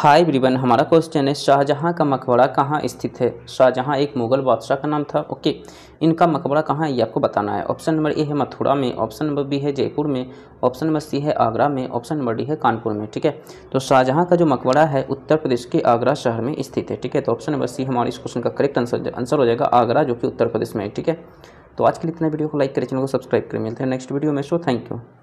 हाय ब्रिवन हमारा क्वेश्चन है शाहजहाँ का मकबरा कहाँ स्थित है शाहजहाँ एक मुगल बादशाह का नाम था ओके इनका मकबरा कहाँ है ये आपको बताना है ऑप्शन नंबर ए है मथुरा में ऑप्शन नंबर बी है जयपुर में ऑप्शन नंबर सी है आगरा में ऑप्शन नंबर डी है कानपुर में ठीक है तो शाहजहाँ का जो मकबरा है उत्तर प्रदेश के आगरा शहर में स्थित है ठीक है तो ऑप्शन नंबर सी हमारे इस क्वेश्चन का करेक्ट आंसर आंसर हो जाएगा आगरा जो कि उत्तर प्रदेश में है ठीक है तो आज के लिए इतना वीडियो को लाइक करें चैनल को सब्सक्राइब करें मिलते हैं नेक्स्ट वीडियो में सो थैंक यू